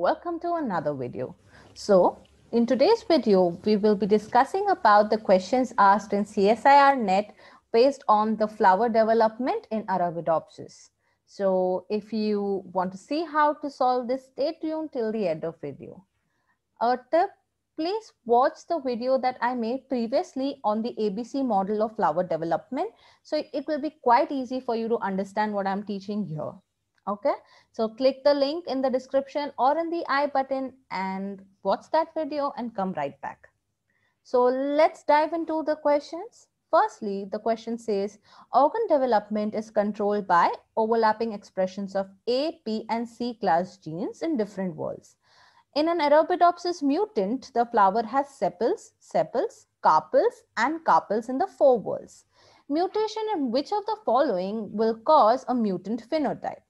welcome to another video. So in today's video, we will be discussing about the questions asked in CSIR net based on the flower development in Arabidopsis. So if you want to see how to solve this, stay tuned till the end of video. A tip, please watch the video that I made previously on the ABC model of flower development. So it will be quite easy for you to understand what I'm teaching here okay so click the link in the description or in the i button and watch that video and come right back so let's dive into the questions firstly the question says organ development is controlled by overlapping expressions of a p and c class genes in different walls in an Arabidopsis mutant, the flower has sepals, sepals, carpels, and carpels in the four whorls. Mutation in which of the following will cause a mutant phenotype?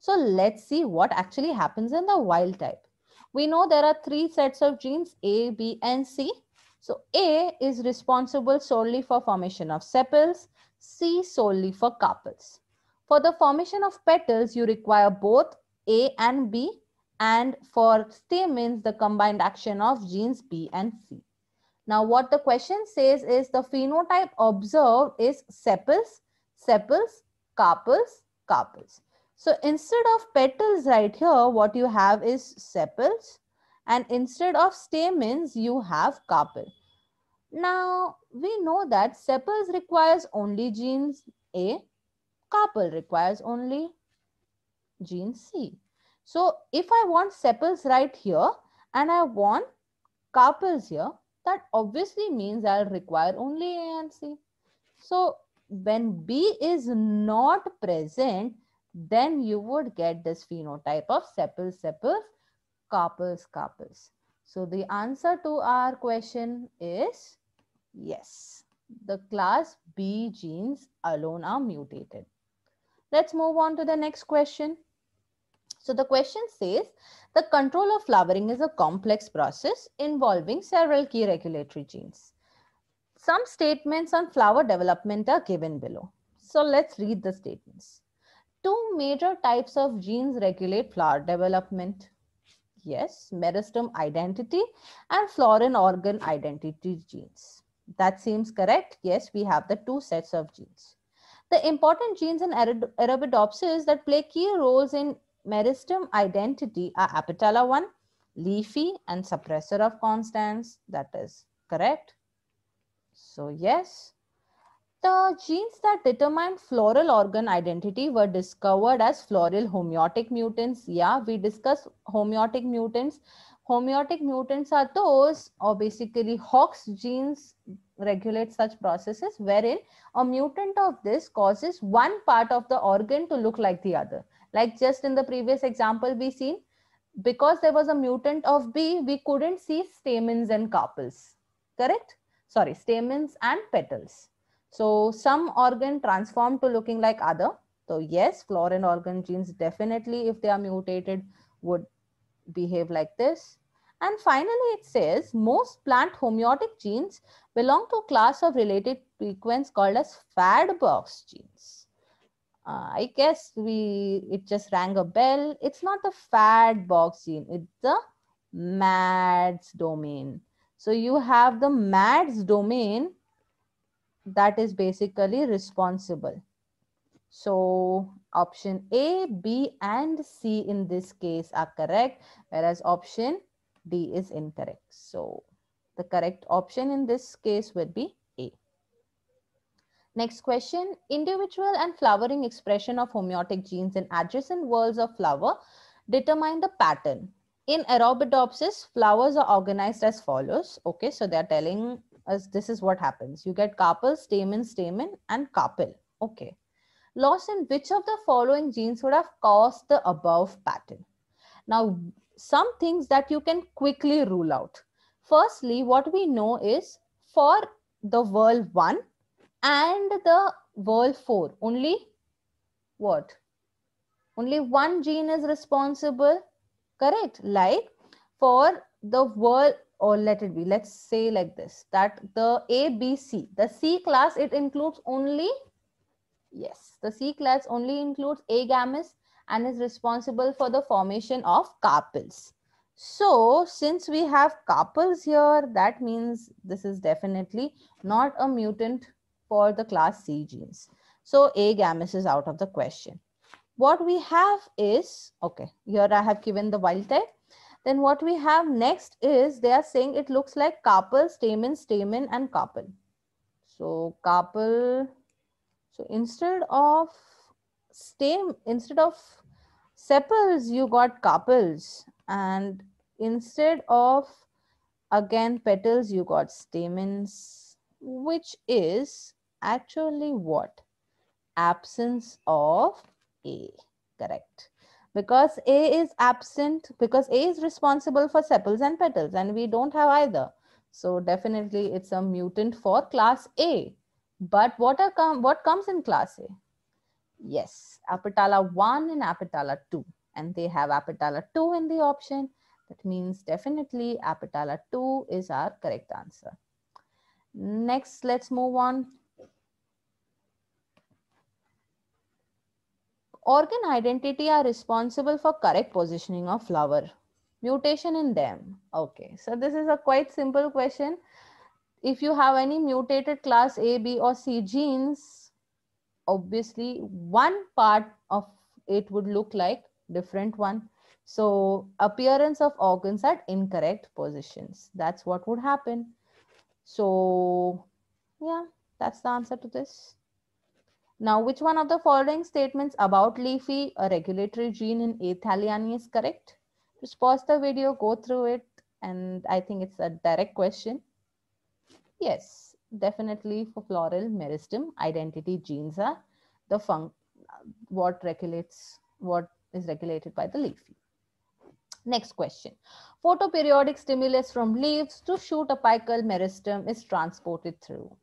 So let's see what actually happens in the wild type. We know there are three sets of genes, A, B, and C. So A is responsible solely for formation of sepals, C solely for carpels. For the formation of petals, you require both A and B, and for stamens, the combined action of genes B and C. Now, what the question says is the phenotype observed is sepals, sepals, carpels, carpels. So instead of petals right here, what you have is sepals and instead of stamens, you have carpel. Now, we know that sepals requires only genes A, carpel requires only gene C. So if I want sepals right here and I want carpels here, that obviously means I'll require only A and C. So when B is not present, then you would get this phenotype of sepals, sepals, carpels, carpels. So the answer to our question is yes, the class B genes alone are mutated. Let's move on to the next question. So the question says, the control of flowering is a complex process involving several key regulatory genes. Some statements on flower development are given below. So let's read the statements two major types of genes regulate flower development. Yes, meristem identity and florin organ identity genes. That seems correct. Yes, we have the two sets of genes. The important genes in Arabidopsis that play key roles in meristem identity are apetala one leafy and suppressor of constants. That is correct. So yes, the genes that determine floral organ identity were discovered as floral homeotic mutants. Yeah, we discussed homeotic mutants. Homeotic mutants are those or basically Hox genes regulate such processes wherein a mutant of this causes one part of the organ to look like the other. Like just in the previous example we seen, because there was a mutant of B, we couldn't see stamens and carpels, correct? Sorry, stamens and petals. So some organ transform to looking like other. So yes, florin organ genes definitely, if they are mutated, would behave like this. And finally, it says most plant homeotic genes belong to a class of related sequence called as FAD box genes. Uh, I guess we it just rang a bell. It's not the box gene. It's the MADS domain. So you have the MADS domain that is basically responsible. So option A, B and C in this case are correct, whereas option D is incorrect. So the correct option in this case would be A. Next question, individual and flowering expression of homeotic genes in adjacent whorls of flower determine the pattern. In Arabidopsis, flowers are organized as follows. Okay, so they're telling as this is what happens. You get carpal, stamen, stamen, and carpal. Okay. Loss in which of the following genes would have caused the above pattern? Now, some things that you can quickly rule out. Firstly, what we know is for the world 1 and the world 4, only what? Only one gene is responsible, correct? Like for the world or let it be let's say like this that the a b c the c class it includes only yes the c class only includes a and is responsible for the formation of carpels so since we have carpels here that means this is definitely not a mutant for the class c genes so a is out of the question what we have is okay here i have given the wild type then what we have next is they are saying it looks like carpel, stamen, stamen and carpel. So carpel, so instead of stem, instead of sepals, you got carpels and instead of again petals, you got stamens, which is actually what? Absence of A, correct because A is absent because A is responsible for sepals and petals and we don't have either. So definitely it's a mutant for class A. But what, are com what comes in class A? Yes, Apatala 1 and Apatala 2. And they have Apatala 2 in the option. That means definitely Apatala 2 is our correct answer. Next, let's move on Organ identity are responsible for correct positioning of flower. Mutation in them. Okay, so this is a quite simple question. If you have any mutated class A, B or C genes, obviously one part of it would look like different one. So appearance of organs at incorrect positions. That's what would happen. So yeah, that's the answer to this. Now, which one of the following statements about leafy, a regulatory gene in A. thaliana is correct? Just pause the video, go through it, and I think it's a direct question. Yes, definitely for floral meristem, identity genes are the fun what regulates, what is regulated by the leafy. Next question. Photoperiodic stimulus from leaves to shoot apical meristem is transported through.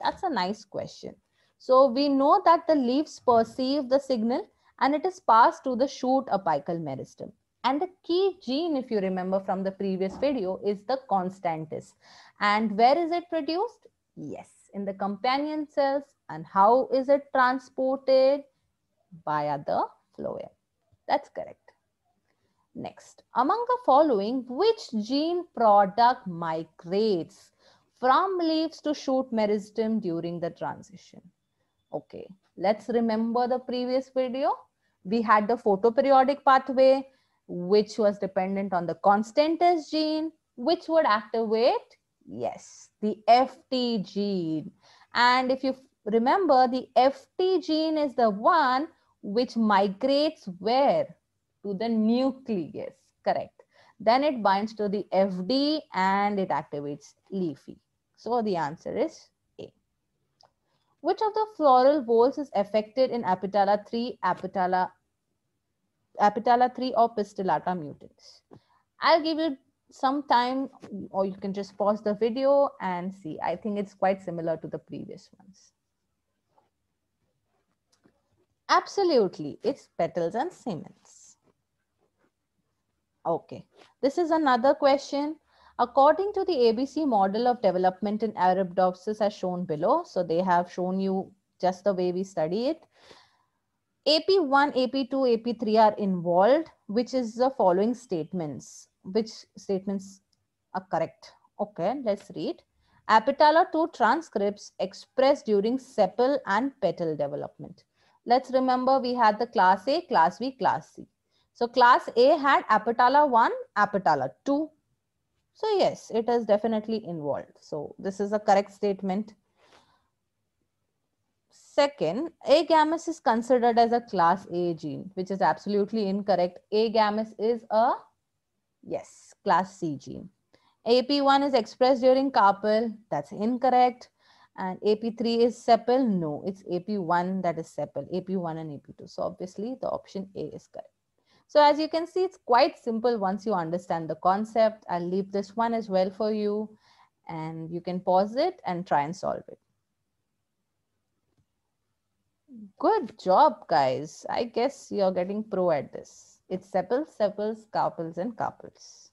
That's a nice question. So we know that the leaves perceive the signal and it is passed to the shoot apical meristem. And the key gene, if you remember from the previous video, is the constantis. And where is it produced? Yes, in the companion cells. And how is it transported? Via the phloem. That's correct. Next, among the following, which gene product migrates from leaves to shoot meristem during the transition? Okay, let's remember the previous video. We had the photoperiodic pathway, which was dependent on the constant S gene, which would activate, yes, the FT gene. And if you remember, the FT gene is the one which migrates where? To the nucleus, correct. Then it binds to the FD and it activates leafy. So the answer is which of the floral whorls is affected in Apitala 3, Apitala, Apitala 3 or Pistillata mutants? I'll give you some time or you can just pause the video and see. I think it's quite similar to the previous ones. Absolutely, it's petals and stamens. Okay, this is another question. According to the ABC model of development in Arabidopsis as shown below, so they have shown you just the way we study it. AP1, AP2, AP3 are involved, which is the following statements. Which statements are correct? Okay, let's read. Apitala-2 transcripts expressed during sepal and petal development. Let's remember we had the class A, class B, class C. So class A had apitala 1, apitala 2. So yes, it is definitely involved. So this is a correct statement. Second, A gamus is considered as a class A gene, which is absolutely incorrect. A gamus is a, yes, class C gene. AP1 is expressed during carpel. That's incorrect. And AP3 is sepal. No, it's AP1 that is sepal, AP1 and AP2. So obviously the option A is correct. So as you can see, it's quite simple once you understand the concept. I'll leave this one as well for you and you can pause it and try and solve it. Good job, guys. I guess you're getting pro at this. It's sepals, sepals, couples, and couples.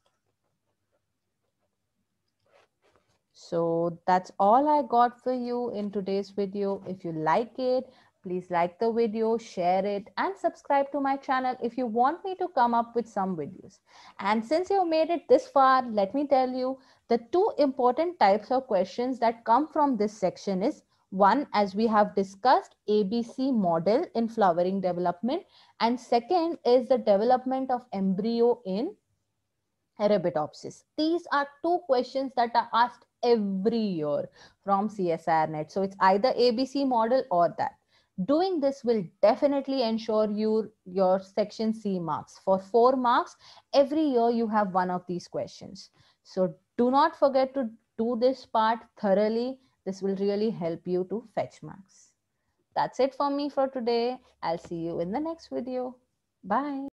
So that's all I got for you in today's video. If you like it, Please like the video, share it and subscribe to my channel if you want me to come up with some videos. And since you have made it this far, let me tell you the two important types of questions that come from this section is one, as we have discussed, ABC model in flowering development. And second is the development of embryo in Arabidopsis. These are two questions that are asked every year from CSIRnet. So it's either ABC model or that. Doing this will definitely ensure you your section C marks. For four marks, every year you have one of these questions. So do not forget to do this part thoroughly. This will really help you to fetch marks. That's it for me for today. I'll see you in the next video. Bye.